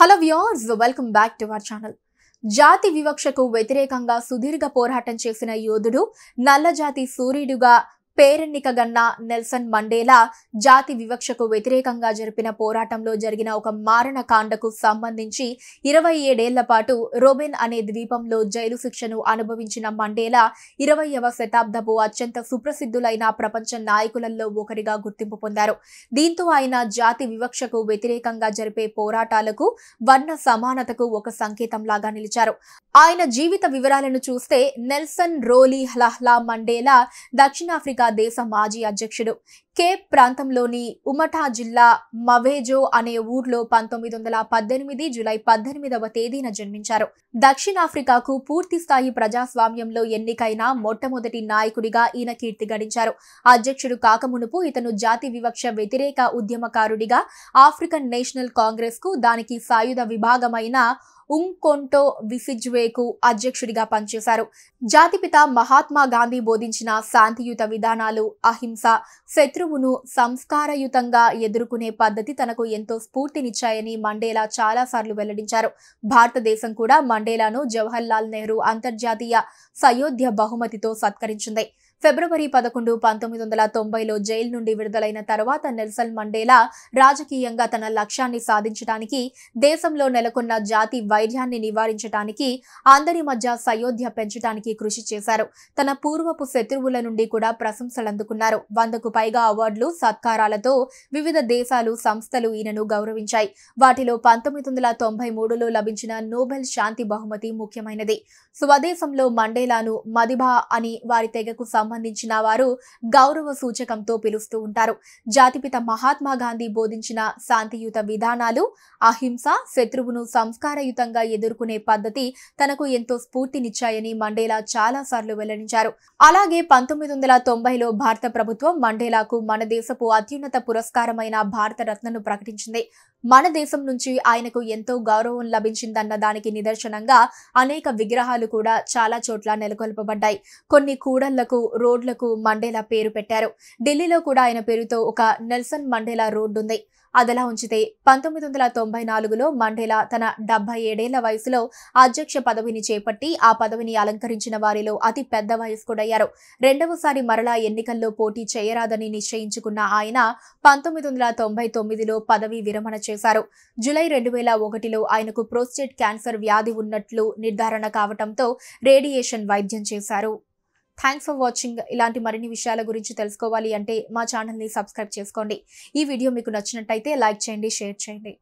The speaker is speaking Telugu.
hello viewers welcome back to our channel జాతి వివక్షకు వ్యతిరేకంగా సుదీర్ఘ పోరాటం చేసిన యోధుడు నల్లజాతి సూర్యుడుగా పేరెన్నిక గన్న నెల్సన్ మండేలా జాతి వివక్షకు వ్యతిరేకంగా జరిపిన పోరాటంలో జరిగిన ఒక మారణ కాండకు సంబంధించి ఇరవై ఏడేళ్ల పాటు రోబిన్ అనే ద్వీపంలో జైలు శిక్షను అనుభవించిన మండేలా ఇరవయవ శతాబ్దపు అత్యంత సుప్రసిద్ధులైన ప్రపంచ నాయకులలో ఒకరిగా గుర్తింపు పొందారు దీంతో ఆయన జాతి వివక్షకు వ్యతిరేకంగా జరిపే పోరాటాలకు వర్ణ సమానతకు ఒక సంకేతంలాగా నిలిచారు ఆయన జీవిత వివరాలను చూస్తే నెల్సన్ రోలీ హ్లహ్లా మండేలా దక్షిణాఫ్రికా దేశ మాజీ అధ్యక్షుడు కేప్ ప్రాంతంలోని ఉమఠా జిల్లా మవేజో అనే ఊర్లో పంతొమ్మిది వందల పద్దెనిమిది జులై పద్దెనిమిదవ తేదీన జన్మించారు దక్షిణాఫ్రికాకు పూర్తి స్థాయి ప్రజాస్వామ్యంలో ఎన్నికైన మొట్టమొదటి నాయకుడిగా ఈయన కీర్తి గడించారు అధ్యక్షుడు కాకమునుపు ఇతను జాతి వివక్ష వ్యతిరేక ఉద్యమకారుడిగా ఆఫ్రికన్ నేషనల్ కాంగ్రెస్ కు దానికి సాయుధ విభాగమైన ఉంకొంటో విసిజ్వేకు అధ్యక్షుడిగా పనిచేశారు జాతిపిత మహాత్మా గాంధీ బోధించిన శాంతియుత విధానాలు అహింస శత్రువును సంస్కారయుతంగా ఎదుర్కొనే పద్ధతి తనకు ఎంతో స్ఫూర్తినిచ్చాయని మండేలా చాలాసార్లు వెల్లడించారు భారతదేశం కూడా మండేలాను జవహర్లాల్ నెహ్రూ అంతర్జాతీయ సయోధ్య బహుమతితో సత్కరించింది ఫిబ్రవరి పదకొండు పంతొమ్మిది వందల తొంభైలో జైలు నుండి విడుదలైన తర్వాత నెల్సన్ మండేలా రాజకీయంగా తన లక్ష్యాన్ని సాధించడానికి దేశంలో నెలకొన్న జాతి వైర్యాన్ని నివారించడానికి అందరి మధ్య సయోధ్య పెంచడానికి కృషి చేశారు తన పూర్వపు శత్రువుల నుండి కూడా ప్రశంసలు అందుకున్నారు వందకు పైగా అవార్డులు సత్కారాలతో వివిధ దేశాలు సంస్థలు ఈయనను గౌరవించాయి వాటిలో పంతొమ్మిది వందల తొంభై మూడులో లభించిన నోబెల్ శాంతి బహుమతి ముఖ్యమైనది స్వదేశంలో మండేలాను మదిభా అని వారి తెగకు సంబంధించిన వారు గౌరవ సూచకంతో పిలుస్తూ ఉంటారు జాతిపిత మహాత్మా గాంధీ బోధించిన శాంతియుత విధానాలు అహింస శత్రువును సంస్కారయుతంగా ఎదుర్కొనే పద్ధతి తనకు ఎంతో స్ఫూర్తినిచ్చాయని మండేలా చాలాసార్లు వెల్లడించారు అలాగే పంతొమ్మిది వందల తొంభైలో భారత ప్రభుత్వం మండేలాకు మన దేశపు అత్యున్నత పురస్కారమైన భారతరత్నను ప్రకటించింది మన దేశం నుంచి ఆయనకు ఎంతో గౌరవం లభించిందన్న దానికి నిదర్శనంగా అనేక విగ్రహాలు కూడా చాలా చోట్ల నెలకొల్పబడ్డాయి కొన్ని కూడళ్లకు రోడ్లకు మండేలా పేరు పెట్టారు ఢిల్లీలో కూడా ఆయన పేరుతో ఒక నెల్సన్ మండేలా రోడ్డు ఉంది అదలా ఉంచితే పంతొమ్మిది వందల తొంభై నాలుగులో మండేలా తన డెబ్బై ఏడేళ్ల వయసులో అధ్యక్ష పదవిని చేపట్టి ఆ పదవిని అలంకరించిన వారిలో అతి పెద్ద వయస్కుడయ్యారు రెండవసారి మరలా ఎన్నికల్లో పోటీ చేయరాదని నిశ్చయించుకున్న ఆయన పంతొమ్మిది వందల తొంభై తొమ్మిదిలో పదవి విరమణ చేశారు జులై రెండు వేల ఒకటిలో ఆయనకు ప్రోస్టేట్ క్యాన్సర్ వ్యాధి ఉన్నట్లు నిర్ధారణ కావటంతో రేడియేషన్ వైద్యం చేశారు థ్యాంక్స్ ఫర్ వాచింగ్ ఇలాంటి మరిన్ని విషయాల గురించి తెలుసుకోవాలి అంటే మా ఛానల్ని సబ్స్క్రైబ్ చేసుకోండి ఈ వీడియో మీకు నచ్చినట్టయితే లైక్ చేయండి షేర్ చేయండి